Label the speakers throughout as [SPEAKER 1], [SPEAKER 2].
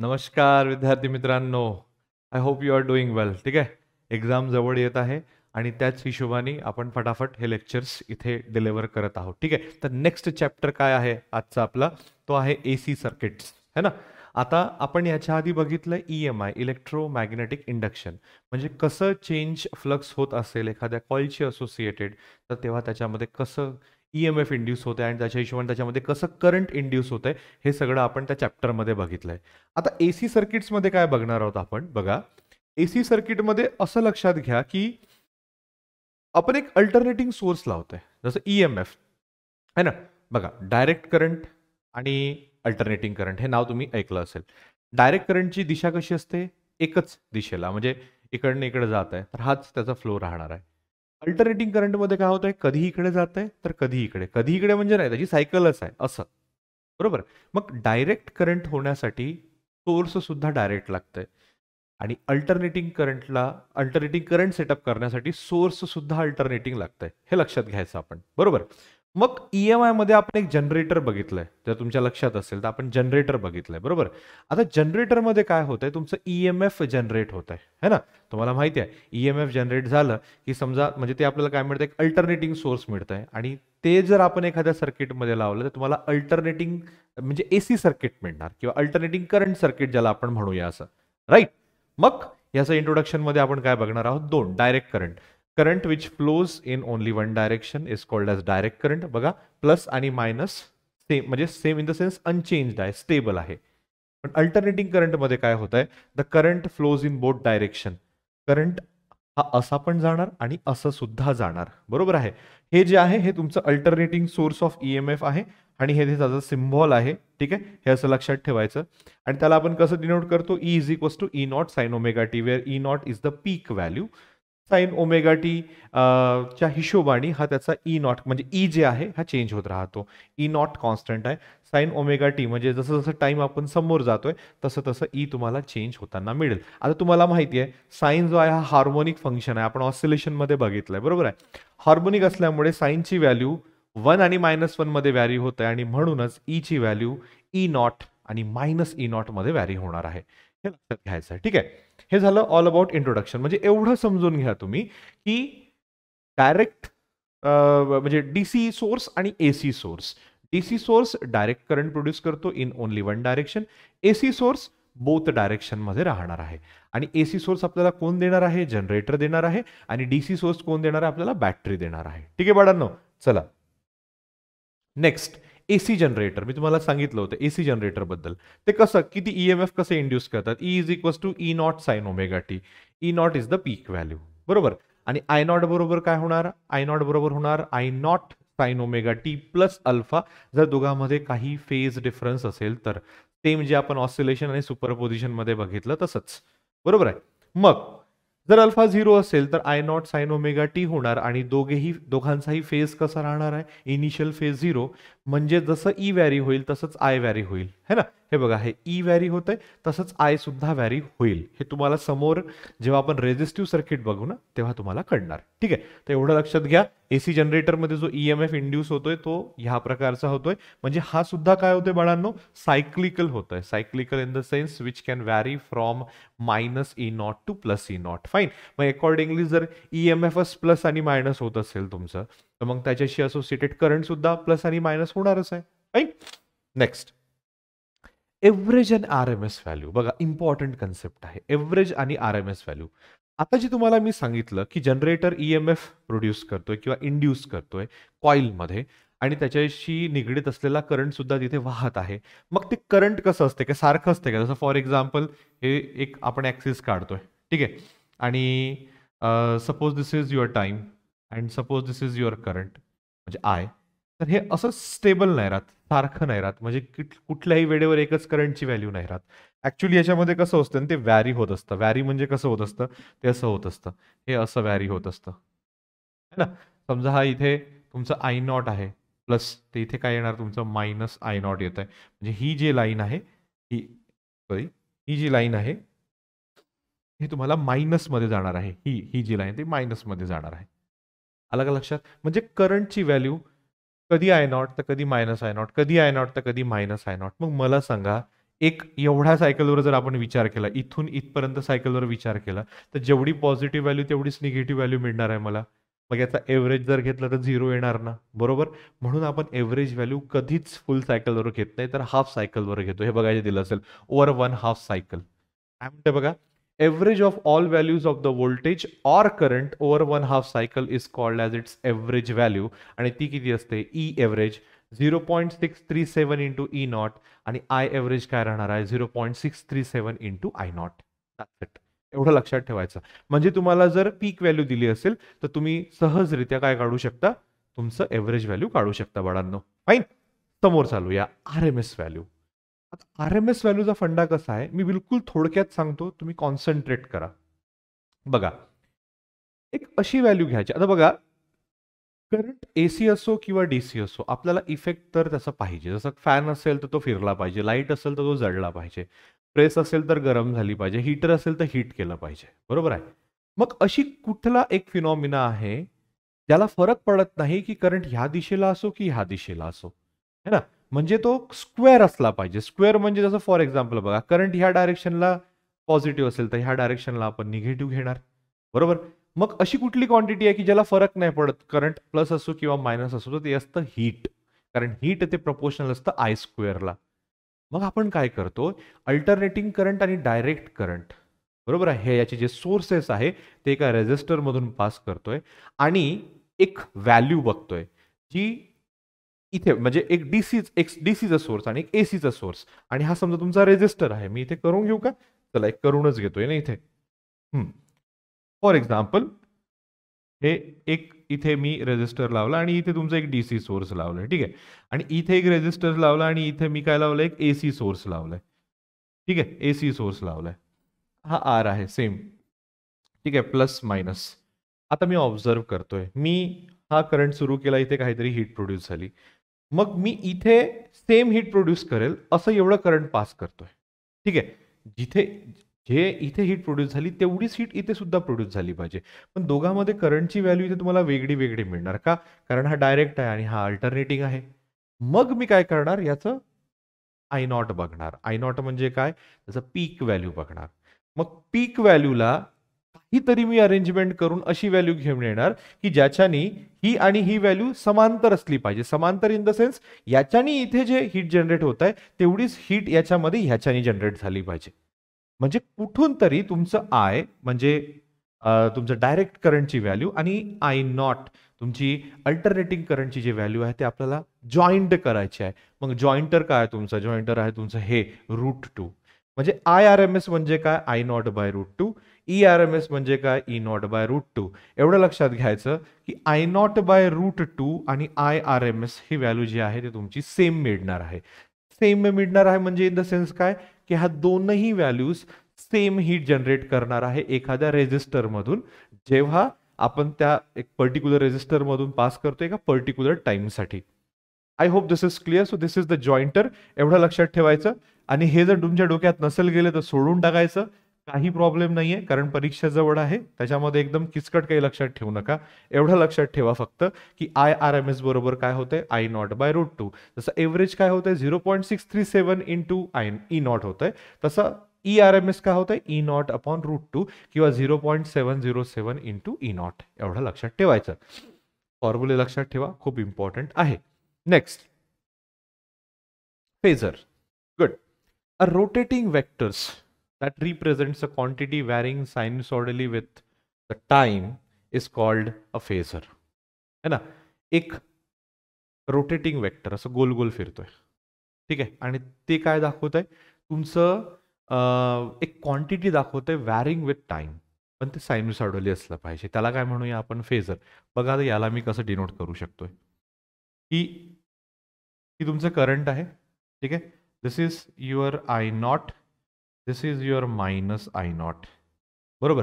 [SPEAKER 1] नमस्कार विद्यार्थी मित्रांनो I hope you are doing well ठीक आहे एक्झाम जवळ येत आहे आणि त्याच हिशोबाने आपण फटाफट हे लेक्चर्स इथे डिलेवर करत आहोत ठीक आहे तर नेक्स्ट चॅप्टर काय आहे आजचा आपला तो आहे ए सी सर्किट्स है ना आता आपण याच्या आधी बघितलं E M I electromagnetic induction म्हणजे कसं चेंज फ्लक्स होत असेल एखाद्या कॉईलशी असोसिएटेड तर तेव्हा त्याच्यामध्ये कसं ई एम एफ इंड्यूस होते आणि त्याच्या हिशोबाने त्याच्यामध्ये कसं करंट इंड्यूस होते हे सगळं आपण त्या चॅप्टरमध्ये बघितलं आहे आता ए सी सर्किट्समध्ये काय बघणार आहोत आपण बघा ए सी सर्किटमध्ये असं लक्षात घ्या की आपण एक अल्टरनेटिंग सोर्स लावतोय आहे जसं ई एम एफ आहे ना बघा डायरेक्ट करंट आणि अल्टरनेटिंग करंट हे नाव तुम्ही ऐकलं असेल डायरेक्ट करंटची दिशा कशी असते एकच दिशेला म्हणजे इकडनं इकडे जात आहे तर हाच त्याचा फ्लो राहणार आहे अल्टरनेटिंग करंटमध्ये काय होतंय कधी इकडे जात आहे तर कधी इकडे कधी इकडे म्हणजे नाही त्याची सायकलच आहे असं बरोबर मग डायरेक्ट करंट होण्यासाठी सोर्स सुद्धा डायरेक्ट लागतंय आणि अल्टरनेटिंग करंटला अल्टरनेटिंग करंट सेटअप करण्यासाठी सोर्स सुद्धा अल्टरनेटिंग लागतंय हे लक्षात घ्यायचं आपण बरोबर मग ई e एम आयमध्ये आपण एक जनरेटर बघितलंय जर तुमच्या लक्षात असेल तर आपण जनरेटर बघितलंय बरोबर आता जनरेटरमध्ये काय आहे तुमचं ई एम एफ जनरेट होत आहे है ना तुम्हाला माहिती आहे ई एम एफ जनरेट झालं की समजा म्हणजे ते आपल्याला काय मिळतं एक अल्टरनेटिंग सोर्स मिळत आहे आणि ते जर आपण एखाद्या सर्किटमध्ये लावलं तर तुम्हाला अल्टरनेटिंग म्हणजे ए सी सर्किट मिळणार किंवा अल्टरनेटिंग करंट सर्किट ज्याला आपण म्हणूया असं राईट मग याचं इंट्रोडक्शनमध्ये आपण काय बघणार आहोत दोन direct current current which flows in only one direction is called as direct current बघा प्लस आणि मायनस सेम म्हणजे same in the sense unchanged आहे स्टेबल आहे पण अल्टरनेटिंग करंटमध्ये काय होत आहे the current flows in both direction current हा असा पण जाणार आणि असं सुद्धा जाणार बरोबर आहे हे जे आहे हे तुमचं अल्टरनेटिंग सोर्स ऑफ ई आहे आणि हे त्याचं सिम्बॉल आहे ठीक आहे हे असं लक्षात ठेवायचं आणि त्याला आपण कसं डिनोट करतो E is equals to E not sine omega t where E not is the peak value sine omega t च्या हिशोबाने हा त्याचा ई e नॉट म्हणजे ई e जे आहे हा चेंज होत राहतो ई नॉट कॉन्स्टंट आहे साईन ओमेगा टी म्हणजे जसं जसं टाईम आपण समोर जातोय तसं तसं ई e तुम्हाला चेंज होताना मिळेल आता तुम्हाला माहिती आहे साईन जो आहे हा हार्मोनिक फंक्शन आहे आपण ऑसिलेशनमध्ये बघितलं आहे बरोबर आहे हार्मोनिक असल्यामुळे साईनची व्हॅल्यू वन आणि मायनस वनमध्ये व्हॅरी होत आहे आणि म्हणूनच ईची व्हॅल्यू ई नॉट आणि मायनस ई नॉटमध्ये व्हॅरी होणार आहे हे लक्षात घ्यायचं आहे ठीक आहे हे झालं ऑल अबाउट इंट्रोडक्शन म्हणजे एवढं समजून घ्या तुम्ही की डायरेक्ट म्हणजे डी सी सोर्स आणि A C source D C source direct current produce करतो in only one direction A C source both डायरेक्शनमध्ये राहणार आहे आणि ए सी सोर्स आपल्याला कोण देणार आहे जनरेटर देणार आहे आणि डी सी सोर्स कोण देणार आहे आपल्याला बॅटरी देणार आहे ठीक आहे बाळांनो चला नेक्स्ट एसी जनरेटर मी तुम्हाला सांगितलं होतं एसी जनरेटरबद्दल ते कसं किती ई एम एफ कसे इंड्यूस करतात E is equals to E not sine omega t E not is the peak value बरोबर आणि आय नॉट बरोबर काय होणार आय नॉट बरोबर होणार I not sine omega T plus alpha जर दोघांमध्ये काही फेज डिफरन्स असेल तर सेम जे आपण ऑसिलेशन आणि सुपरपोजिशनमध्ये बघितलं तसंच बरोबर आहे मग जर अल्फा झिरो असेल तर I not sine omega T होणार आणि दोघेही दोघांचाही फेज कसा राहणार आहे इनिशियल फेज झिरो म्हणजे जसं ई e व्हॅरी होईल तसंच आय व्हॅरी होईल है ना हे बघा हे ई व्हॅरी आहे तसंच आय सुद्धा व्हॅरी होईल हे तुम्हाला समोर जेव्हा आपण रेजिस्टिव्ह सर्किट बघू ना तेव्हा तुम्हाला कळणार ठीक आहे तर एवढं लक्षात घ्या एसी जनरेटरमध्ये जो ई एम एफ इंड्यूस होतोय तो ह्या प्रकारचा होतोय म्हणजे हा सुद्धा काय होतोय बाळांनो सायक्लिकल होतोय cyclical in the sense which can vary from minus E not to plus E not fine मग अकॉर्डिंगली जर ई एम एफ प्लस आणि मायनस होत असेल तुमचं तर मग त्याच्याशी असोसिएटेड करंट सुद्धा प्लस आणि मायनस होणारच आहे next average and R M S value बघा इम्पॉर्टंट कन्सेप्ट आहे एव्हरेज आणि आर एम एस व्हॅल्यू आता जे तुम्हाला मी सांगितलं की generator E M F produce करतोय किंवा इंड्यूस करतोय कॉईलमध्ये आणि त्याच्याशी निगडीत असलेला करंट सुद्धा तिथे वाहत आहे मग ते करंट कसं असते का सारखं असते का जसं फॉर एक्झाम्पल हे एक आपण ॲक्सिस काढतोय ठीक आहे आणि suppose this is your time and suppose this is your current म्हणजे आय तर हे असं स्टेबल नाही राहत सारखं नाही राहत म्हणजे कुठल्याही वेळेवर एकच करंटची व्हॅल्यू नाही राहत ऍक्च्युली याच्यामध्ये कसं असतं ते व्हॅरी होत असतं व्हॅरी म्हणजे कसं होत असतं ते असं होत असतं हे असं व्हॅरी होत असतं है ना समजा हा इथे तुमचं आय नॉट आहे प्लस ते इथे काय येणार तुमचं मायनस आय नॉट येत आहे म्हणजे ही जी लाईन आहे ही सॉरी ही जी लाईन आहे हे तुम्हाला मायनसमध्ये जाणार आहे ही ही जी लाईन ती मायनसमध्ये जाणार आहे आला का लक्षात म्हणजे करंटची व्हॅल्यू कधी आय नॉट तर कधी मायनस आय नॉट कधी आय नॉट तर कधी मायनस आय नॉट मग मला सांगा एक एवढ्या सायकलवर जर आपण विचार केला इथून इथपर्यंत सायकलवर विचार केला तर जेवढी पॉझिटिव्ह व्हॅल्यू तेवढीच निगेटिव्ह व्हॅल्यू मिळणार आहे मला मग याचा एव्हरेज जर घेतला तर झिरो येणार ना बरोबर म्हणून आपण एव्हरेज व्हॅल्यू कधीच फुल सायकलवर घेत नाही तर हाफ सायकलवर घेतो हे बघायचे दिलं असेल ओवर वन हाफ सायकल काय म्हणते बघा average of all values of the voltage or current over one half cycle is called as its average value आणि ती किती असते E average zero point six three seven into E not आणि I average काय राहणार आहे zero point six three seven into I naught it एवढं लक्षात ठेवायचं म्हणजे तुम्हाला जर पीक व्हॅल्यू दिली असेल तर तुम्ही सहजरित्या काय काढू शकता तुमचं एव्हरेज व्हॅल्यू काढू शकता बाळांनो फाईन समोर चालू या आर एम एस व्हॅल्यू आता आर एम एस व्हॅल्यूचा फंडा कसा आहे मी बिलकुल थोडक्यात सांगतो तुम्ही कॉन्सन्ट्रेट करा बघा एक अशी व्हॅल्यू घ्यायची आता बघा करंट ए सी असो किंवा डी सी असो आपल्याला इफेक्ट तर त्याचा पाहिजे जसं फॅन असेल तर तो फिरला पाहिजे लाईट असेल तर तो जळला पाहिजे प्रेस असेल तर गरम झाली पाहिजे हीटर असेल तर हीट केलं पाहिजे बरोबर आहे मग अशी कुठला एक फिनॉमिना आहे ज्याला फरक पडत नाही की करंट ह्या दिशेला असो की ह्या दिशेला असो है ना म्हणजे तो स्क्वेअर असला पाहिजे स्क्वेअर म्हणजे जसं फॉर एक्झाम्पल बघा करंट ह्या डायरेक्शनला पॉझिटिव्ह असेल तर ह्या डायरेक्शनला आपण निगेटिव्ह घेणार बरोबर मग अशी कुठली क्वांटिटी आहे की ज्याला फरक नाही पडत करंट प्लस असो किंवा मायनस असो तर ते असतं हीट कारण हीट ते प्रपोशनल असतं आय स्क्वेअरला मग आपण काय करतो अल्टरनेटिंग करंट आणि डायरेक्ट करंट बरोबर आहे हे याचे जे सोर्सेस आहे ते एका रेजिस्टरमधून पास करतोय आणि एक व्हॅल्यू बघतोय जी इथे म्हणजे एक डीसी एक डीसीचा सोर्स आणि एक एसीचा सोर्स आणि हा समजा तुमचा रेजिस्टर आहे मी इथे करून घेऊ का चला एक करूनच घेतोय ना इथे फॉर एक्झाम्पल हे एक इथे मी रेजिस्टर लावला आणि इथे तुमचा एक डीसी सोर्स लावलाय ठीक आहे आणि इथे एक रेजिस्टर लावला आणि इथे मी काय लावलं एक एसी सोर्स लावलाय ठीक आहे एसी सोर्स लावलाय हा आर आहे सेम ठीक आहे प्लस मायनस आता मी ऑब्झर्व करतोय मी हा करंट सुरू केला इथे काहीतरी हीट प्रोड्यूस झाली मग मी इथे सेम हीट प्रोड्यूस करेल असं एवढं करंट पास करतोय ठीक आहे जिथे जे इथे हीट प्रोड्यूस झाली तेवढीच हीट इथे सुद्धा प्रोड्यूस झाली पाहिजे पण दोघांमध्ये करंटची व्हॅल्यू इथे तुम्हाला वेगळी वेगळी मिळणार का कारण हा डायरेक्ट आहे आणि हा अल्टरनेटिंग आहे मग मी काय करणार याचं आय नॉट बघणार आय नॉट म्हणजे काय त्याचं पीक व्हॅल्यू बघणार मग पीक व्हॅल्यूला ही तरी मी अरेंजमेंट करून अशी व्हॅल्यू घेऊन येणार की ज्याच्यानी ही आणि ही व्हॅल्यू समांतर असली पाहिजे समांतर इन द सेन्स याच्यानी इथे जे हीट जनरेट होत आहे तेवढीच हीट याच्यामध्ये ह्याच्यानी जनरेट झाली पाहिजे म्हणजे कुठून तरी तुमचं आय म्हणजे तुमचं डायरेक्ट करंटची व्हॅल्यू आणि आय नॉट तुमची अल्टरनेटिंग करंटची जी व्हॅल्यू आहे ते आपल्याला जॉईंट करायची आहे मग जॉईंटर काय तुमचं जॉईंटर आहे तुमचं हे रूट टू म्हणजे आय आर एम एस म्हणजे काय I naught by root two E R M S म्हणजे काय E naught by root two एवढं लक्षात घ्यायचं की I naught by root two आणि आय आर एम एस ही व्हॅल्यू जी आहे ती तुमची सेम मिळणार आहे सेम मिळणार आहे म्हणजे इन द सेन्स काय की ह्या दोनही व्हॅल्यूज सेम हीट जनरेट करणार आहे एखाद्या रेजिस्टरमधून जेव्हा आपण त्या एक पर्टिक्युलर रेजिस्टरमधून पास करतो एका पर्टिक्युलर टाईमसाठी I hope this is clear so this is the जॉईंटर एवढं लक्षात ठेवायचं आणि हे जर तुमच्या डोक्यात नसेल गेलं तर सोडून टाकायचं काही प्रॉब्लेम नाही आहे कारण परीक्षा जवळ आहे त्याच्यामध्ये एकदम किचकट काही लक्षात ठेवू नका एवढं लक्षात ठेवा फक्त की आय आर एम एस बरोबर काय होते I naught by root two जसं एव्हरेज काय होतंय zero point six three seven into I E naught होतंय तसं ई आर एम एस काय होतं E e naught upon root two किंवा zero point seven zero seven into E naught एवढं लक्षात ठेवायचं फॉर्म्युले लक्षात ठेवा खूप इम्पॉर्टंट आहे next phasor good a rotating vectors that represents a quantity varying sinusoidally with the time is called a phasor है ना एक रोटेटिंग वेक्टर असं गोल गोल फिरतोय ठीक आहे आणि ते काय दाखवत आहे तुमचं एक क्वांटिटी दाखवत आहे वॅरिंग विथ टाईम पण ते सायनुसायडोली असलं पाहिजे त्याला काय म्हणूया आपण फेजर बघा तर याला मी कसं डिनोट करू शकतोय की की तुमचं करंट आहे ठीक आहे this is your I naught this is your minus I not बरोबर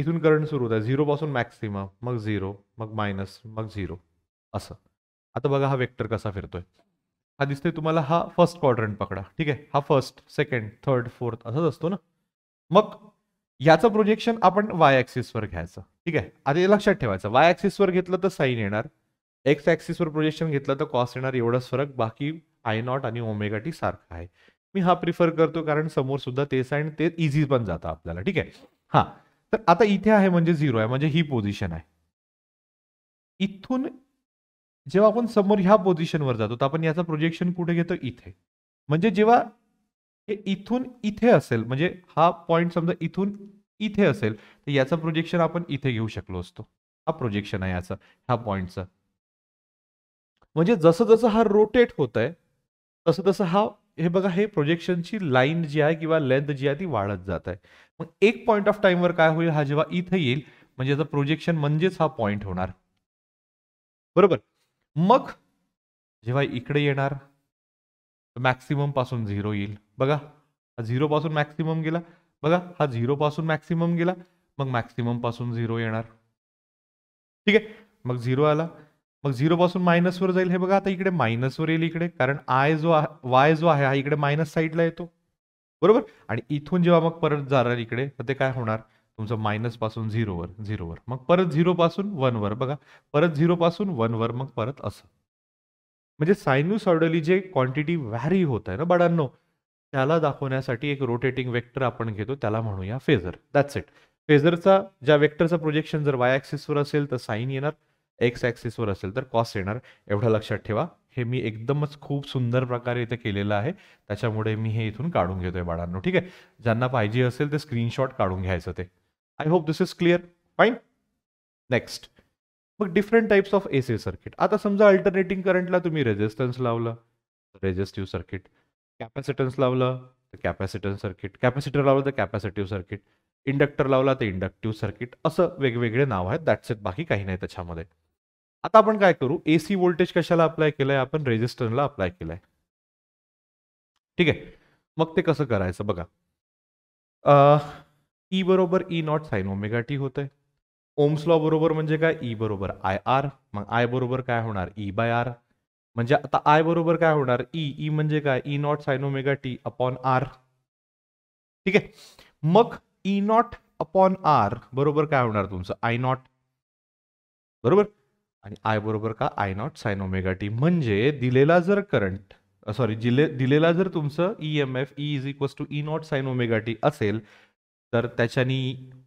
[SPEAKER 1] इथून करंट सुरू होत आहे पासून मॅक्सिमम मग झिरो मग मायनस मग झिरो असं आता बघा हा वेक्टर कसा फिरतोय हा दिसतोय तुम्हाला हा फर्स्ट क्वाड्रंट पकडा ठीक आहे हा फर्स्ट सेकंड थर्ड फोर्थ असाच असतो ना मग याचं प्रोजेक्शन आपण वाय ॲक्सिसवर घ्यायचं ठीक आहे आता लक्षात ठेवायचं वाय ॲक्सिसवर घेतलं तर साईन येणार एक्स ॲक्सिसवर प्रोजेक्शन घेतलं तर कॉस्ट येणार एवढाच फरक बाकी आय नॉट आणि ओमेगा टी सारखं आहे मी हा प्रिफर करतो कारण समोर सुद्धा तेच आहे आणि ते इझी पण जातं आपल्याला ठीक आहे हा तर आता इथे आहे म्हणजे झिरो आहे म्हणजे ही पोझिशन आहे इथून जेव्हा आपण समोर ह्या पोझिशनवर जातो तर आपण याचा प्रोजेक्शन कुठे घेतो इथे म्हणजे जेव्हा हे इथून इथे असेल म्हणजे हा पॉईंट समजा इथून इथे असेल तर याचा प्रोजेक्शन आपण इथे घेऊ शकलो असतो हा प्रोजेक्शन आहे याचा ह्या पॉइंटचा म्हणजे जसं जसं हा रोटेट होत आहे तसं तसं हा हे बघा हे प्रोजेक्शनची लाईन जी आहे किंवा लेंथ जी आहे ती वाढत जात आहे मग एक पॉईंट ऑफ टाइमवर काय होईल हा जेव्हा इथं येईल म्हणजे याचं प्रोजेक्शन म्हणजेच हा पॉईंट होणार बरोबर मग जेव्हा इकडे येणार मॅक्सिमम पासून झिरो येईल बघा हा झिरो पासून मॅक्सिमम गेला बघा हा झिरो पासून मॅक्सिमम गेला मग मॅक्सिमम पासून झिरो येणार ठीक आहे मग झिरो आला मग झिरोपासून मायनसवर जाईल हे बघा आता इकडे मायनसवर येईल इकडे कारण आय जो वाय जो आहे हा इकडे मायनस साईडला येतो बरोबर आणि इथून जेव्हा मग परत जाणार इकडे तर ते काय होणार तुमचं मायनस पासून झिरोवर झिरोवर मग परत झिरो पासून वनवर बघा परत झिरो पासून वनवर मग परत असं म्हणजे सॉडली जे क्वांटिटी व्हॅरी होत आहे ना बडांनो त्याला दाखवण्यासाठी एक रोटेटिंग वेक्टर आपण घेतो त्याला म्हणूया फेझर दॅट्स इट फेझरचा ज्या वेक्टरचा प्रोजेक्शन जर वाय ऍक्सिसवर असेल तर साईन येणार एक्स ॲक्सिसवर असेल तर कॉस्ट येणार एवढं लक्षात ठेवा हे मी एकदमच खूप सुंदर प्रकारे इथे केलेलं आहे त्याच्यामुळे मी हे इथून काढून घेतोय बाळांनो ठीक आहे ज्यांना पाहिजे असेल ते स्क्रीनशॉट काढून घ्यायचं ते I hope this is clear fine next मग different types of A C circuit आता समजा अल्टरनेटिंग करंटला तुम्ही रेजिस्टन्स लावलं रेजिस्टिव्ह सर्किट कॅपॅसिटन्स लावलं तर कॅपॅसिटन्स सर्किट कॅपॅसिटर लावलं तर कॅपॅसिटिव्ह सर्किट इंडक्टर लावला तर इंडक्टिव्ह सर्किट असं वेगवेगळे नाव आहेत दॅट्स इट बाकी काही नाही त्याच्यामध्ये आता आपण काय करू एसी व्होल्टेज कशाला अप्लाय केलाय आपण रेजिस्टरला अप्लाय केलाय ठीक आहे मग ते कसं करायचं बघा ई e बरोबर E not sine omega T होतंय ओम्स लॉ बरोबर म्हणजे काय ई e बरोबर आय आर मग आय बरोबर काय होणार ई बाय आर म्हणजे आता आय बरोबर काय होणार ई e, ई म्हणजे काय E not sine omega T upon R ठीक आहे मग ई नॉट अपॉन आर बरोबर काय होणार तुमचं आय नॉट बरोबर आणि आय बरोबर का I naught sine omega T म्हणजे दिलेला जर करंट सॉरी दिले दिलेला जर तुमचं E M F E is equals to E not sine omega T असेल तर त्याच्यानी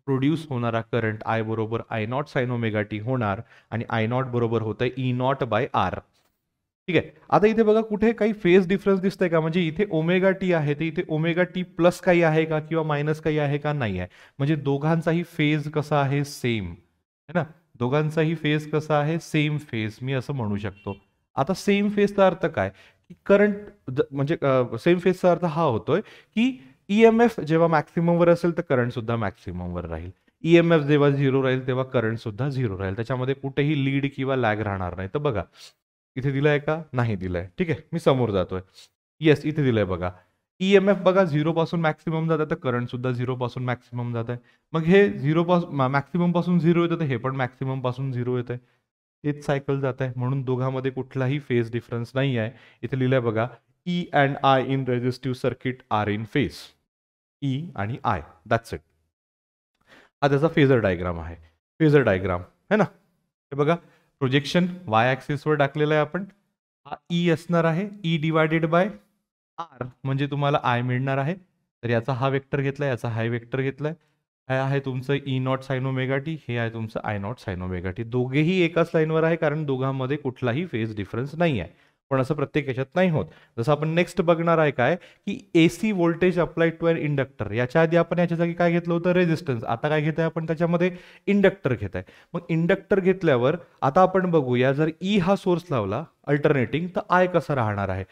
[SPEAKER 1] प्रोड्यूस होणारा करंट आय बरोबर I not sine omega T होणार आणि आय नॉट बरोबर होतं E naught by R e ठीक आहे आता इथे बघा कुठे काही फेज डिफरन्स दिसतंय का म्हणजे इथे ओमेगा टी आहे तर इथे ओमेगा टी प्लस काही आहे का किंवा मायनस काही आहे का नाही आहे म्हणजे दोघांचाही फेज कसा आहे सेम है ना दोघांचाही फेज कसा आहे सेम फेज मी असं म्हणू शकतो आता सेम फेजचा अर्थ काय की करंट म्हणजे सेम फेजचा अर्थ हा होतोय की ई एम एफ जेव्हा मॅक्सिममवर असेल तर करंट सुद्धा मॅक्सिममवर राहील ई एम एफ जेव्हा झिरो राहील तेव्हा करंट सुद्धा झिरो राहील त्याच्यामध्ये कुठेही लीड किंवा लॅग राहणार नाही तर बघा इथे दिलंय का नाही दिलंय ठीक आहे मी समोर जातोय येस इथे दिलंय बघा ई एम एफ बघा झिरोपासून मॅक्सिमम जात आहे तर करंटसुद्धा झिरोपासून मॅक्सिमम जात आहे मग हे झिरो पास पासून झिरो येतं तर हे पण मॅक्सिमम पासून झिरो येत आहे तेच सायकल जात आहे म्हणून दोघांमध्ये कुठलाही फेज डिफरन्स नाही आहे इथे लिहिलं आहे बघा E and I in resistive circuit R in phase E आणि आय दॅट्स इट हा त्याचा फेजर डायग्राम आहे फेजर डायग्राम है ना हे बघा प्रोजेक्शन वाय ॲक्सिसवर टाकलेलं आहे आपण हा ई e असणार आहे ई डिवायडेड बाय आर म्हणजे तुम्हाला आय मिळणार आहे तर याचा हा वेक्टर घेतला याचा हाय वेक्टर घेतलाय हा आहे तुमचं ई नॉट सायनोमेगाटी टी हे आहे तुमचं आय नॉट सायनोमेगाटी टी दोघेही एकाच लाईनवर आहे कारण दोघांमध्ये कुठलाही फेज डिफरन्स नाही आहे पण असं प्रत्येक याच्यात नाही होत जसं आपण नेक्स्ट बघणार आहे काय की A C voltage apply to an inductor याच्या आधी आपण याच्या जागी काय घेतलं होतं रेजिस्टन्स आता काय घेत आहे आपण त्याच्यामध्ये इंडक्टर घेत आहे मग इंडक्टर घेतल्यावर आता आपण बघूया जर ई e हा सोर्स लावला अल्टरनेटिंग तर आय कसा राहणार आहे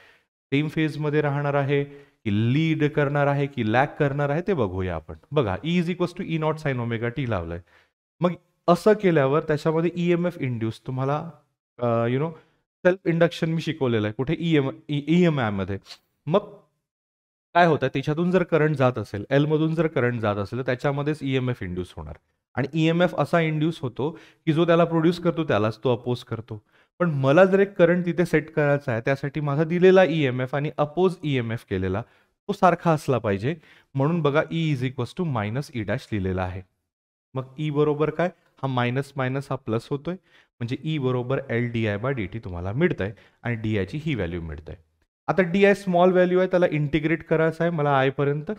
[SPEAKER 1] सेम मध्ये राहणार आहे की लीड करणार आहे की लॅक करणार आहे ते बघूया आपण बघा E is equals to E not sine omega T लावलंय मग असं केल्यावर त्याच्यामध्ये ई एम एफ इंड्यूस तुम्हाला यु नो सेल्फ इंडक्शन मी शिकवलेलं आहे कुठे ई एम ई एम मध्ये मग काय होतं त्याच्यातून जर करंट जात असेल एलमधून जर करंट जात असेल तर त्याच्यामध्येच ई एम एफ इंड्यूस होणार आणि ई एम एफ असा इंड्यूस होतो की जो त्याला प्रोड्यूस करतो त्यालाच तो अपोज करतो पण मला जर एक करंट तिथे सेट करायचा आहे त्यासाठी माझा दिलेला ई एम एफ आणि अपोज ई एम एफ केलेला तो सारखा असला पाहिजे म्हणून बघा E is equals to minus E dash लिहिलेला आहे मग ई e बरोबर काय हा मायनस मायनस हा प्लस होतोय म्हणजे ई e बरोबर L D I by D T तुम्हाला आहे आणि डी आयची ही व्हॅल्यू आहे आता डी आय स्मॉल व्हॅल्यू आहे त्याला इंटिग्रेट करायचं आहे मला आयपर्यंत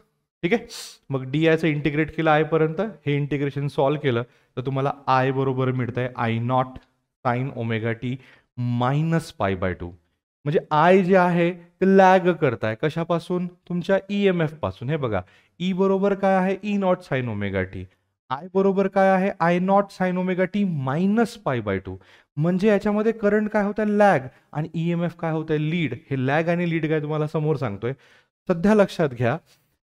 [SPEAKER 1] ठीक आहे मग डी आयचं इंटिग्रेट केलं आयपर्यंत हे इंटिग्रेशन सॉल्व्ह केलं तर तुम्हाला आय बरोबर आहे I not sine omega T minus pi by two म्हणजे आय जे आहे ते लॅग करताय कशापासून तुमच्या ई एम एफ पासून हे बघा ई e बरोबर काय आहे E not sine omega T I बरोबर काय आहे I not sine omega T minus pi by two म्हणजे याच्यामध्ये करंट काय आहे लॅग आणि ई एम एफ काय आहे लीड हे लॅग आणि लीड काय तुम्हाला समोर सांगतोय सध्या लक्षात घ्या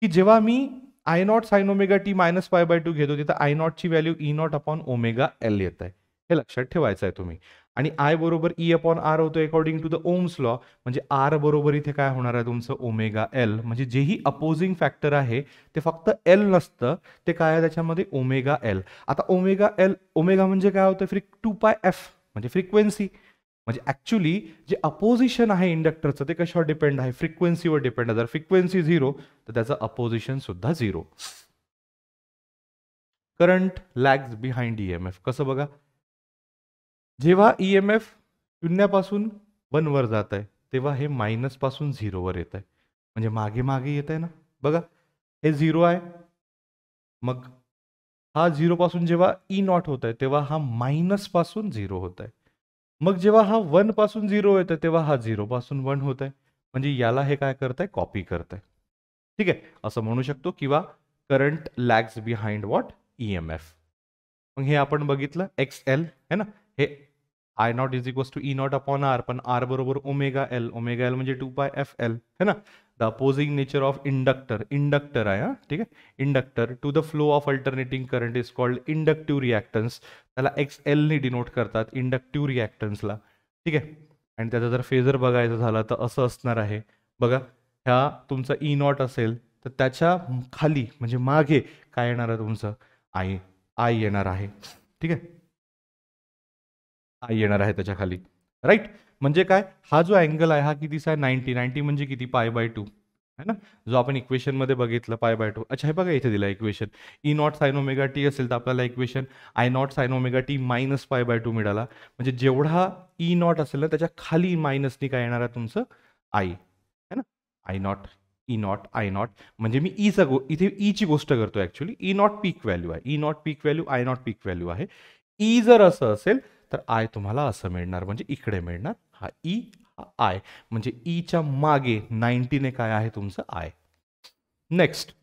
[SPEAKER 1] की जेव्हा मी I not sine omega T minus pi by two घेतो तिथं आय नॉटची value E naught upon omega L येत आहे हे लक्षात ठेवायचं आहे तुम्ही आणि आय बरोबर ई अपॉन आर होतो according to the Ohm's law म्हणजे आर बरोबर इथे काय होणार आहे तुमचं ओमेगा एल म्हणजे जेही अपोजिंग फॅक्टर आहे ते फक्त एल नसतं ते काय आहे त्याच्यामध्ये ओमेगा एल आता ओमेगा एल ओमेगा म्हणजे काय होतं फ्रिक टू पाय एफ म्हणजे फ्रिक्वेन्सी म्हणजे ॲक्च्युली जे अपोजिशन आहे इंडक्टरचं ते कशावर डिपेंड आहे फ्रिक्वेन्सीवर डिपेंड आहे जर फ्रिक्वेन्सी झिरो तर त्याचं अपोजिशन सुद्धा zero current lags behind E M F कसं बघा जेव्हा ई एम एफ शून्यापासून वनवर जात आहे तेव्हा हे पासून झिरोवर येत आहे म्हणजे मागे मागे येत आहे ना बघा हे झिरो आहे मग हा झिरोपासून जेव्हा ई नॉट होत आहे तेव्हा हा पासून झिरो होत आहे मग जेव्हा हा पासून झिरो येत तेव्हा हा झिरोपासून वन होत आहे म्हणजे याला हे काय करत आहे कॉपी करत आहे ठीक आहे असं म्हणू शकतो किंवा current lags behind what E M F मग हे आपण बघितलं एक्स एल है ना हे I naught is equals to E naught upon R पण आर बरोबर ओमेगा एल ओमेगा एल म्हणजे टू बाय एफ एल है ना the opposing nature of inductor inductor आहे हा ठीक आहे inductor to the flow of alternating current is called inductive reactance त्याला एक्स एलनी डिनोट करतात इंडक्टिव्ह रिॲक्टन्सला ठीक आहे आणि त्याचा जर फेजर बघायचा झाला तर असं असणार आहे बघा ह्या तुमचा ई e नॉट असेल तर त्याच्या खाली म्हणजे मागे काय येणार आहे तुमचं आय आय येणार आहे ठीक आहे आय येणार आहे त्याच्या खाली राईट म्हणजे काय हा जो अँगल आहे हा किती आहे नाईन्टी नाईन्टी म्हणजे किती पाय बाय टू है ना जो आपण इक्वेशनमध्ये बघितलं पाय बाय टू अच्छा हे बघा इथे दिला equation E naught sine omega T असेल तर आपल्याला equation I naught sine omega T minus pi by two मिळाला म्हणजे जेवढा ई e नॉट असेल ना त्याच्या खाली मायनसनी काय येणार आहे तुमचं आय है ना I naught E naught I naught म्हणजे मी ईचा e गो इथे ईची e गोष्ट करतो actually E naught peak value आहे E naught peak value I naught peak value आहे ई जर असं असेल तर आय तुम्हाला असं मिळणार म्हणजे इकडे मिळणार हा ई e, आय म्हणजे ईच्या e मागे नाईन्टीने काय आहे तुमचं आय नेक्स्ट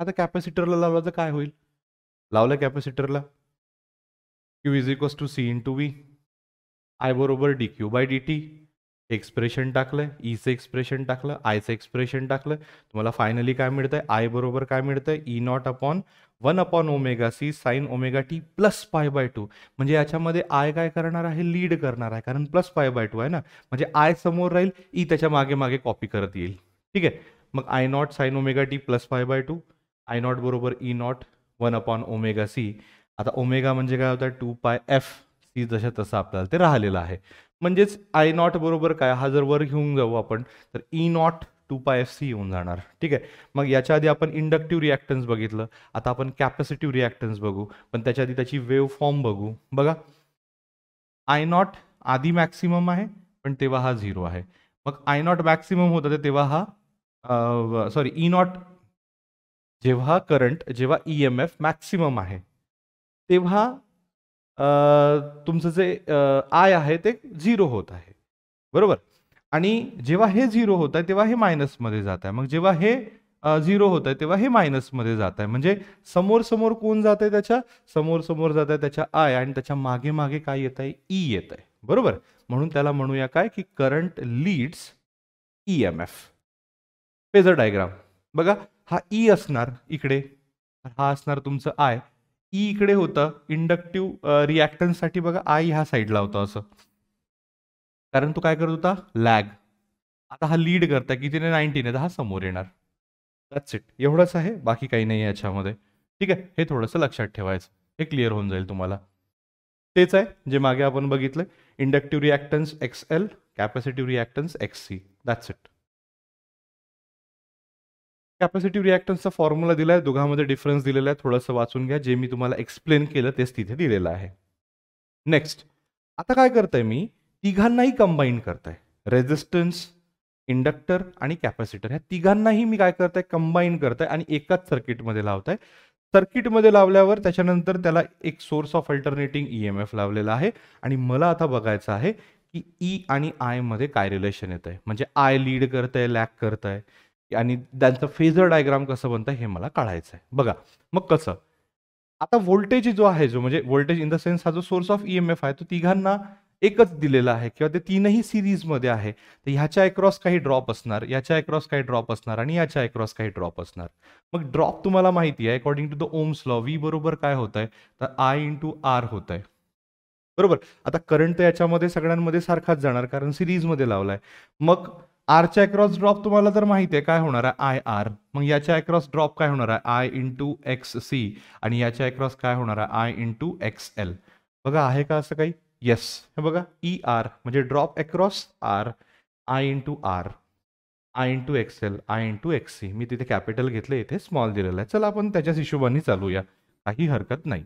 [SPEAKER 1] आता कॅपॅसिटरला लावला तर काय होईल लावलं कॅपॅसिटरला Q is equals to C into V I बरोबर D Q by D T expression टाकलं ईचं e एक्सप्रेशन टाकलं आयचं एक्सप्रेशन टाकलं तुम्हाला फायनली काय मिळतंय आय बरोबर काय मिळतंय E naught upon one upon omega C sine omega T plus pi by two म्हणजे याच्यामध्ये आय काय करणार आहे लीड करणार आहे कारण प्लस पाय बाय टू आहे ना म्हणजे आय समोर राहील ई e त्याच्या मागे मागे कॉपी करत येईल ठीक आहे मग I not sine omega T plus pi by two I not बरोबर E naught one upon omega C आता ओमेगा म्हणजे काय होतं टू पाय एफ सी जशा तसं आपल्याला ते राहिलेलं आहे म्हणजेच आय नॉट बरोबर काय हा जर वर घेऊन जाऊ आपण तर E not two pi F C येऊन जाणार ठीक आहे मग याच्या आधी आपण इंडक्टिव्ह रिॲक्टन्स बघितलं आता आपण कॅपॅसिटिव्ह रिॲक्टन्स बघू पण त्याच्या आधी त्याची वेव फॉर्म बघू बघा आय नॉट आधी मॅक्सिमम आहे पण तेव्हा हा झिरो आहे मग आय नॉट मॅक्सिमम होतं तेव्हा हा सॉरी ई नॉट जेव्हा करंट जेव्हा ई एम एफ मॅक्सिमम आहे तेव्हा तुमचं जे आय आहे ते झिरो होत आहे. बरोबर? आणि जेव्हा हे झिरो होत आहे, तेव्हा हे मायनसमध्ये जात आहे. मग जेव्हा हे झिरो होत आहे, तेव्हा हे मायनसमध्ये जात आहे. म्हणजे समोर-समोर कोण जात आहे त्याच्या? समोर-समोर जात आहे त्याच्या आय आणि त्याच्या मागे-मागे काय येत आहे? ई येत आहे. बरोबर? म्हणून त्याला म्हणूया काय, की current leads E M F. Phasor diagram. बघा, हा ई असणार इकडे, हा असणार तुमचं आय. ई e इकडे होतं इंडक्टिव्ह रिॲक्टन्ससाठी बघा आय ह्या साईडला होता असं कारण तो काय करत होता लॅग आता हा लीड करता कितीने नाईन्टीन आहे तर हा समोर येणार दॅट्स इट एवढंच आहे बाकी काही नाही आहे याच्यामध्ये ठीक आहे हे थोडंसं लक्षात ठेवायचं हे क्लिअर होऊन जाईल तुम्हाला तेच आहे जे मागे आपण बघितलं inductive reactance X L capacitive reactance X C that's it capacity रिॲक्टन्सचा फॉर्म्युला दिला आहे दोघांमध्ये डिफरन्स दिलेला आहे थोडंसं वाचून घ्या जे मी तुम्हाला एक्सप्लेन केलं तेच तिथे दिलेलं आहे नेक्स्ट आता काय करतंय मी तिघांनाही कंबाईन करताय रेझिस्टन्स इंडक्टर आणि कॅपॅसिटर ह्या तिघांनाही मी काय करताय कंबाईन आहे आणि एकाच सर्किटमध्ये लावताय सर्किटमध्ये लावल्यावर त्याच्यानंतर त्याला एक source of alternating E M F लावलेला आहे आणि मला आता बघायचं आहे की ई e आणि आयमध्ये काय रिलेशन येत आहे म्हणजे आय लीड करत आहे लॅक करत आहे आणि त्यांचं फेजर डायग्राम कसं बनतं हे मला काढायचं आहे बघा मग कसं आता व्होल्टेज जो आहे जो म्हणजे व्होल्टेज इन द सेन्स हा जो सोर्स ऑफ ईएमएफ आहे तो तिघांना एकच दिलेला आहे किंवा ते तीनही सिरीजमध्ये आहे तर ह्याच्या अक्रॉस काही ड्रॉप असणार याच्या अक्रॉस काही ड्रॉप असणार आणि याच्या अक्रॉस काही ड्रॉप असणार मग ड्रॉप तुम्हाला माहिती आहे according to the Ohm's law V बरोबर काय होत आहे तर आय टू आर होत आहे बरोबर आता करंट याच्यामध्ये सगळ्यांमध्ये सारखाच जाणार कारण सिरीजमध्ये लावलाय मग आरच्या अक्रॉस ड्रॉप तुम्हाला तर माहिती आहे काय होणार आहे आय आर मग याच्या अक्रॉस ड्रॉप काय होणार आहे आय टू एक्स सी आणि याच्या अक्रॉस काय होणार आहे आय टू एक्स एल बघा आहे का असं काही येस हे बघा ई e आर म्हणजे drop across R I into R I into X L I into X C मी तिथे कॅपिटल घेतलं इथे स्मॉल दिलेलं आहे चला आपण त्याच्याच हिशोबाने चालूया काही हरकत नाही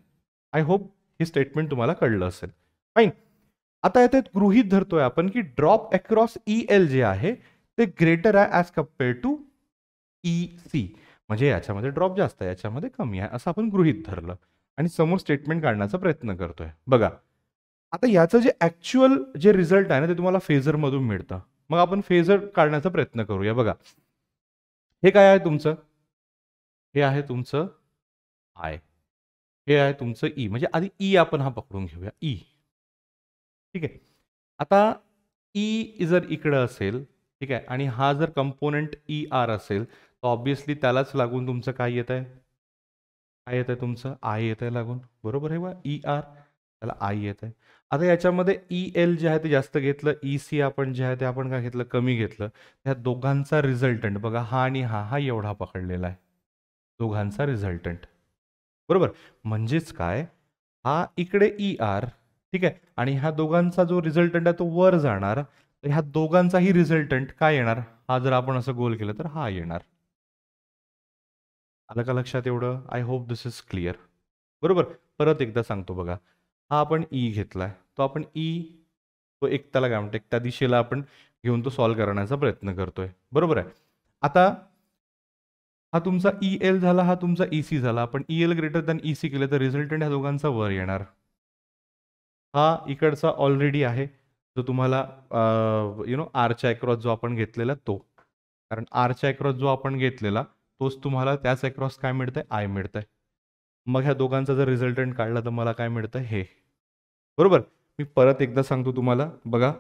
[SPEAKER 1] आय होप ही स्टेटमेंट तुम्हाला कळलं असेल फाईन आता येते गृहीत धरतोय आपण की drop across E L J आहे ते ग्रेटर आहे as compare to E C म्हणजे याच्यामध्ये ड्रॉप जास्त आहे याच्यामध्ये कमी आहे असं आपण गृहित धरलं आणि समोर स्टेटमेंट काढण्याचा प्रयत्न करतोय बघा आता याचं जे ॲक्च्युअल जे रिझल्ट आहे ना ते तुम्हाला फेझरमधून मिळतं मग आपण फेझर काढण्याचा प्रयत्न करूया बघा हे काय आहे तुमचं हे आहे तुमचं आय हे आहे तुमचं ई e. म्हणजे आधी ई e आपण हा पकडून घेऊया ई e. ठीक आहे आता ई जर इकडं असेल ठीक आहे आणि हा जर कंपोनंट ई आर असेल तर ऑब्वियसली त्यालाच लागून तुमचं काय येत आहे काय येत आहे तुमचं आय येत आहे लागून बरोबर आहे बा ई e आर त्याला आय येत आहे आता याच्यामध्ये ई e एल जे आहे ते जास्त घेतलं ई e सी आपण जे आहे ते आपण काय घेतलं कमी घेतलं ह्या दोघांचा रिझल्टंट बघा हा आणि हा हा एवढा पकडलेला आहे दोघांचा रिझल्टंट बरोबर म्हणजेच काय हा इकडे ई आर ठीक आहे आणि ह्या दोघांचा जो रिझल्टंट आहे तो वर जाणार तर ह्या दोघांचाही रिझल्टंट काय येणार हा जर आपण असं गोल केलं तर हा येणार आलं का लक्षात एवढं I hope this is clear बरोबर परत एकदा सांगतो बघा हा आपण ई e घेतलाय तो आपण ई e, तो एकताला काय म्हणतो त्या दिशेला आपण घेऊन तो सॉल्व करण्याचा प्रयत्न करतोय बरोबर आहे आता हा तुमचा ई e एल झाला हा तुमचा ई सी झाला आपण E L greater than E C केलं तर रिझल्टंट ह्या दोघांचा वर येणार हा इकडचा ऑलरेडी आहे जो तुम्हाला यू नो आरच्या अक्रॉस जो आपण घेतलेला तो कारण आरच्या अक्रॉस जो आपण घेतलेला तोच तुम्हाला त्याच अक्रॉस काय मिळतंय आय मिळतंय मग ह्या दोघांचा जर रिझल्टंट काढला तर मला काय मिळतं हे बरोबर मी परत एकदा सांगतो तुम्हाला बघा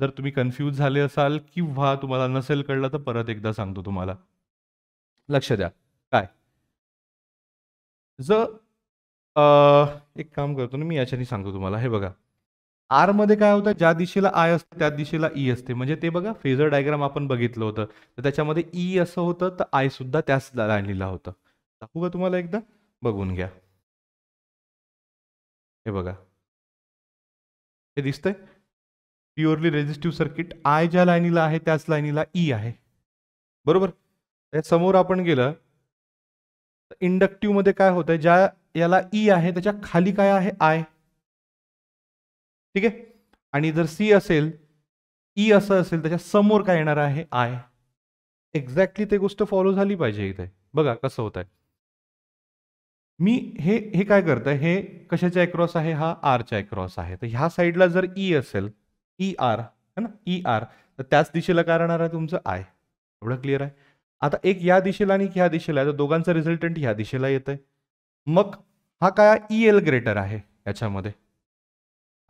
[SPEAKER 1] जर तुम्ही कन्फ्यूज झाले असाल किंवा तुम्हाला नसेल कळलं तर परत एकदा सांगतो तुम्हाला लक्ष द्या काय जर एक काम करतो ना मी याच्यानी सांगतो तुम्हाला हे बघा आर मध्ये काय होतं ज्या दिशेला आय असते त्या दिशेला ई e असते म्हणजे ते बघा फेजर डायग्राम आपण बघितलं होतं तर त्याच्यामध्ये ई e असं होतं तर आय सुद्धा त्याच लाईनीला होतं दाखवू का तुम्हाला एकदा बघून घ्या हे बघा हे दिसतंय प्युअरली रेजिस्टिव्ह सर्किट आय ज्या लाईनीला आहे त्याच लाईनीला ई e आहे बरोबर त्या समोर आपण गेलं मध्ये काय होतं ज्या याला ई आहे त्याच्या खाली काय आहे आय ठीक आहे आणि जर सी असेल ई असं असेल त्याच्या समोर काय येणार आहे आय एक्झॅक्टली ते गोष्ट फॉलो झाली पाहिजे इथे बघा कसं होत आहे मी हे हे काय आहे हे कशाच्या अक्रॉस आहे हा आरच्या अक्रॉस आहे तर ह्या साईडला जर ई e असेल ई e आर है ना ई e आर तर त्याच दिशेला काय राहणार आहे तुमचं आय एवढं क्लिअर आहे आता एक या दिशेला आणि ह्या दिशेला आहे तर दोघांचा रिझल्टंट ह्या दिशेला येत आहे मग हा काय ई एल ग्रेटर आहे याच्यामध्ये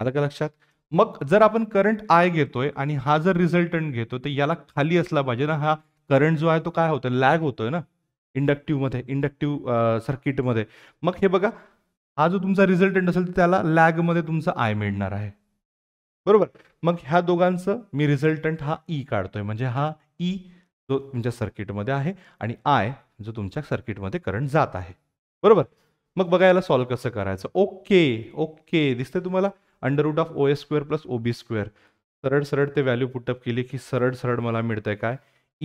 [SPEAKER 1] आता का लक्षात मग जर आपण करंट आय घेतोय आणि हा जर रिझल्टंट घेतोय तर याला खाली असला पाहिजे ना हा करंट जो आहे तो काय होतो लॅग होतोय ना इंडक्टिव्हमध्ये इंडक्टिव्ह सर्किटमध्ये मग हे बघा हा जो तुमचा रिझल्टंट असेल तर त्याला लॅगमध्ये तुमचा आय मिळणार आहे बरोबर मग ह्या दोघांचं मी रिझल्टंट हा ई e काढतोय म्हणजे हा ई e जो तुमच्या सर्किटमध्ये आहे आणि आय जो तुमच्या सर्किटमध्ये करंट जात आहे बरोबर मग बघा याला सॉल्व्ह कसं करायचं ओके ओके दिसतंय तुम्हाला under root of O A square plus O B square सरळ सरळ ते व्हॅल्यू पुटअप केली की सरळ सरळ मला मिळतंय काय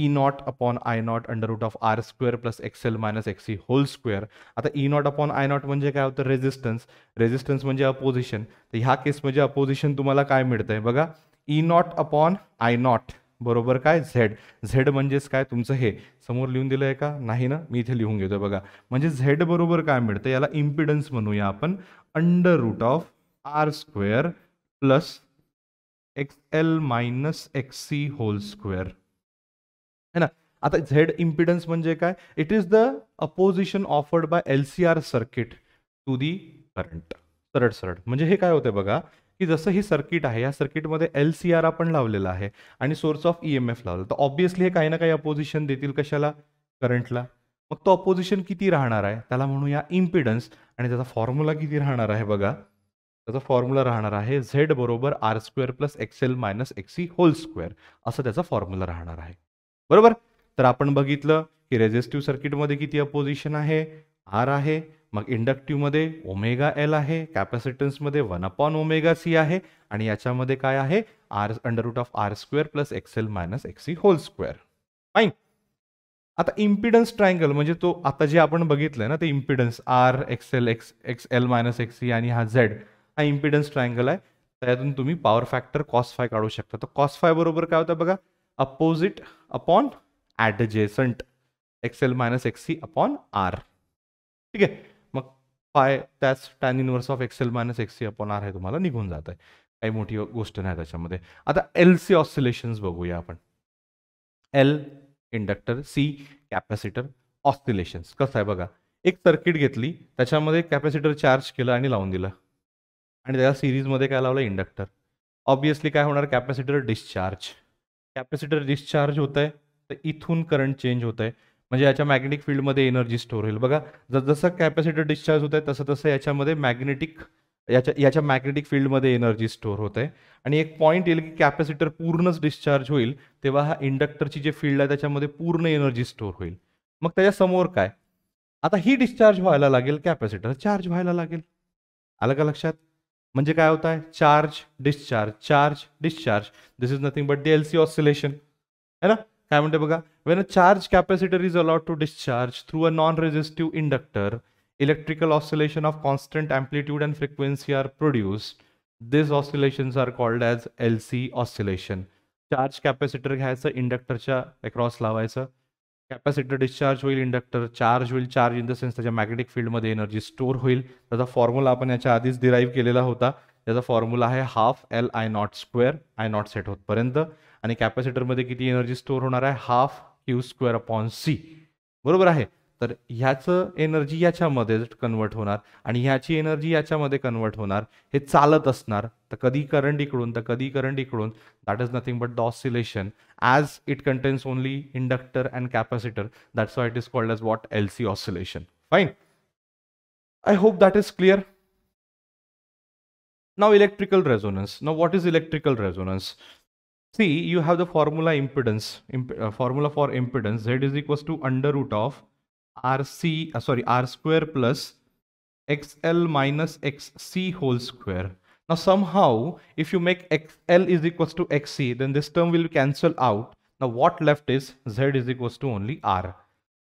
[SPEAKER 1] E naught upon I naught under root of R square plus X L minus X C whole square आता E naught upon I naught म्हणजे काय होतं रेझिस्टन्स रेझिस्टन्स म्हणजे अपोजिशन तर ह्या केसमध्ये अपोजिशन तुम्हाला काय मिळतंय बघा E naught upon I not बरोबर काय झेड झेड म्हणजेच काय तुमचं हे समोर लिहून दिलं आहे का नाही ना मी इथे लिहून घेतो बघा म्हणजे झेड बरोबर काय मिळतं याला इम्पिडन्स म्हणूया आपण under root of R square plus X L minus X C whole square है ना आता झेड इम्पिडन्स म्हणजे काय it is the opposition offered by L C R circuit to the current सरळ सरळ म्हणजे हे काय होते बघा की जसं ही सर्किट आहे या सर्किटमध्ये एल सी आर आपण लावलेला आहे आणि source of E M F लावला तर ऑब्विसली हे काही ना काही अपोजिशन देतील कशाला करंटला मग तो अपोजिशन किती राहणार आहे त्याला म्हणूया इम्पिडन्स आणि त्याचा फॉर्म्युला किती राहणार आहे बघा त्याचा फॉर्म्युला राहणार आहे झेड बरोबर R square plus X L minus X C whole square असं त्याचा फॉर्म्युला राहणार आहे बरोबर तर आपण बघितलं की रेजिस्टिव्ह सर्किटमध्ये किती अपोजिशन आहे आर आहे मग मध्ये ओमेगा एल आहे मध्ये वन अपॉन ओमेगा सी आहे आणि याच्यामध्ये काय आहे R under root of R square plus X L minus X C whole square fine आता इम्पिडन्स ट्रायंगल म्हणजे तो आता जे आपण बघितलं ना ते impedance R X L X X L minus X C आणि हा झेड हा इम्पिडन्स ट्रायंगल आहे त्यातून तुम्ही पॉवर फॅक्टर कॉस फाय काढू शकता तर कॉस फाय बरोबर काय होतं बघा opposite upon adjacent X L minus X C upon R ठीक आहे मग फाय त्याच tan inverse of X L minus X C upon R हे तुम्हाला निघून जात आहे काही मोठी गोष्ट नाही त्याच्यामध्ये आता एल सी ऑस्सिलेशन्स बघूया आपण L inductor C capacitor oscillations कसं आहे बघा एक सर्किट घेतली त्याच्यामध्ये कॅपॅसिटर चार्ज केलं आणि लावून दिलं आणि त्याला सिरीजमध्ये काय लावलं इंडक्टर ऑब्विसली काय होणार कॅपॅसिटर डिस्चार्ज कॅपॅसिटर डिस्चार्ज होत आहे तर इथून करंट चेंज होत आहे म्हणजे याच्या मॅग्नेटिक फील्डमध्ये एनर्जी स्टोर होईल बघा जसं कॅपॅसिटर डिस्चार्ज होत आहे तसं तसं याच्यामध्ये मॅग्नेटिक याच्या याच्या मॅग्नेटिक फील्डमध्ये एनर्जी स्टोर होत आहे आणि एक पॉईंट येईल की कॅपॅसिटर पूर्णच डिस्चार्ज होईल तेव्हा हा इंडक्टरची जे फील्ड आहे त्याच्यामध्ये पूर्ण एनर्जी स्टोर होईल मग त्याच्यासमोर काय आता ही डिस्चार्ज व्हायला लागेल कॅपॅसिटर चार्ज व्हायला लागेल आलं का लक्षात म्हणजे काय होत आहे charge discharge charge discharge this is nothing but the L C oscillation है ना काय म्हणते बघा when a charge capacitor is allowed to discharge through a non resistive inductor electrical oscillation of constant amplitude and frequency are produced this oscillations are called as L C oscillation charge capacitor घ्यायचं इंडक्टरच्या across लावायचं capacitor discharge होईल inductor charge होईल charge in the sense त्याच्या magnetic फील्डमध्ये energy store होईल त्याचा formula आपण याच्या आधीच डिराईव्ह केलेला होता त्याचा फॉर्म्युला आहे half L I naught square I naught set होतपर्यंत आणि कॅपॅसिटरमध्ये किती एनर्जी स्टोर होणार आहे half Q square upon C बरोबर आहे तर ह्याचं एनर्जी याच्यामध्ये कन्वर्ट होणार आणि ह्याची एनर्जी याच्यामध्ये कन्वर्ट होणार हे चालत असणार तर कधी करंट इकडून तर कधी करंट इकडून that is nothing but the oscillation as it contains only inductor and capacitor. That's why it is called as what LC oscillation. Fine. I hope that is clear. Now electrical resonance. Now what is electrical resonance? See, you have the formula impedance, imp uh, formula for impedance. Z is equals to under root of RC, uh, sorry, R square plus XL minus XC whole square now somehow, if you make XL is equals to XC, then this term will cancel out. Now what left is Z is equals to only R.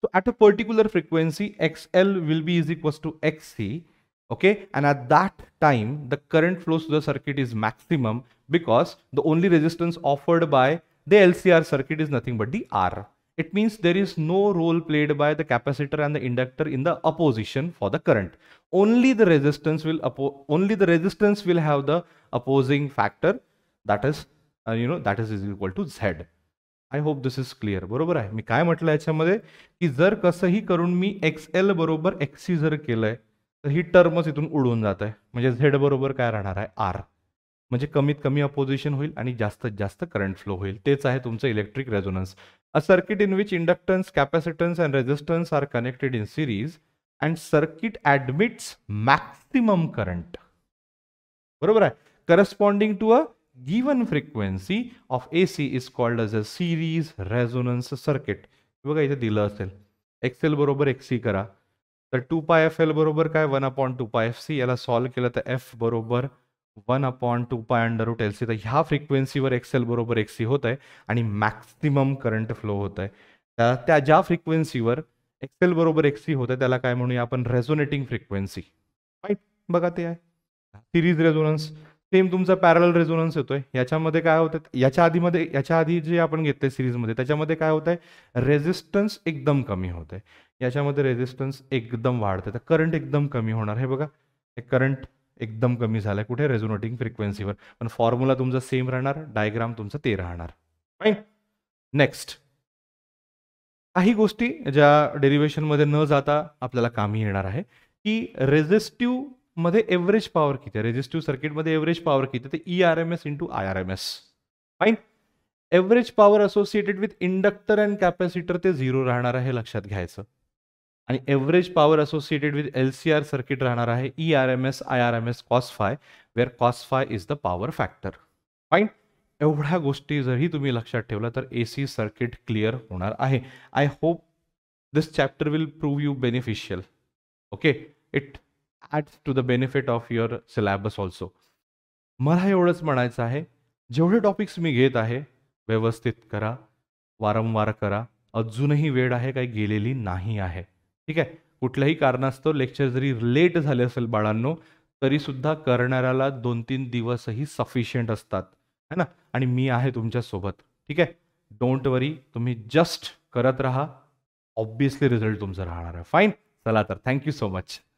[SPEAKER 1] So at a particular frequency, XL will be is equals to XC. Okay. And at that time, the current flows through the circuit is maximum because the only resistance offered by the LCR circuit is nothing but the R. it means there is no role played by the capacitor and the inductor in the opposition for the current only the resistance will only the resistance will have the opposing factor that is uh, you know that is, is equal to z I this this is clear, बरोबर mi मी काय म्हटलं याच्यामध्ये की जर कसंही करून मी XL xl barobar xc जर kele तर ही टर्मच itun udun jat hai mhanje Z barobar kay rahnar hai R. म्हणजे कमीत कमी अपोजिशन होईल आणि जास्तीत जास्त करंट फ्लो होईल तेच आहे तुमचं electric resonance a circuit in which inductance capacitance and resistance are connected in series and circuit admits maximum current बरोबर आहे corresponding to a given frequency of A C is called as a series resonance circuit बघा इथे दिलं असेल Excel बरोबर x C करा तर to pi F L बरोबर काय one upon two pi F C याला सॉल्व्ह केलं तर एफ बरोबर one upon two pi under root L C तर ह्या फ्रिक्वेन्सीवर एक्सेल बरोबर एक्स सी होत आहे आणि मॅक्सिमम करंट फ्लो होत आहे त्या ज्या फ्रिक्वेन्सीवर एक्सेल बरोबर एक्स सी होत आहे त्याला काय म्हणूया आपण रेझोनेटिंग फ्रिक्वेन्सी राईट बघा ते आहे सिरीज रेझोनन्स सेम तुमचा पॅरल रेझोनन्स येतोय याच्यामध्ये काय होतं याच्या आधीमध्ये याच्या आधी जे आपण घेतले सिरीजमध्ये त्याच्यामध्ये काय होत आहे रेझिस्टन्स एकदम कमी होत आहे याच्यामध्ये रेझिस्टन्स एकदम वाढतं तर करंट एकदम कमी होणार हे बघा हे करंट एकदम कमी झालाय कुठे रेझोनेटिंग फ्रिक्वेन्सीवर पण फॉर्म्युला तुमचा सेम राहणार डायग्राम तुमचं ते राहणार फाईन नेक्स्ट काही गोष्टी ज्या मध्ये न जाता आपल्याला कामी येणार आहे की रेजिस्टिव्ह मध्ये एव्हरेज पॉवर किती आहे सर्किट सर्किटमध्ये एव्हरेज पॉवर किती ते E R M S into I R M S fine average power associated with inductor and capacitor ते झिरो राहणार आहे लक्षात घ्यायचं आणि average power associated with L C R circuit राहणार आहे E R M S I R M S cos phi where cos phi is the power factor fine एवढ्या गोष्टी जरी तुम्ही लक्षात ठेवला तर ए सी सर्किट क्लिअर होणार आहे I hope this chapter will prove you beneficial okay it adds to the benefit of your syllabus also मला एवढंच म्हणायचं आहे जेवढे टॉपिक्स मी घेत आहे व्यवस्थित करा वारंवार करा अजूनही वेळ आहे काही गेलेली नाही आहे ठीक आहे कुठल्याही कारणास्तव लेक्चर जरी लेट झाले असेल बाळांनो तरीसुद्धा करणाऱ्याला दोन तीन दिवसही सफिशियंट असतात है ना आणि मी आहे तुमच्यासोबत ठीक आहे डोंट वरी तुम्ही जस्ट करत राहा ऑब्विसली रिझल्ट तुमचा राहणार आहे फाईन चला तर थँक्यू सो मच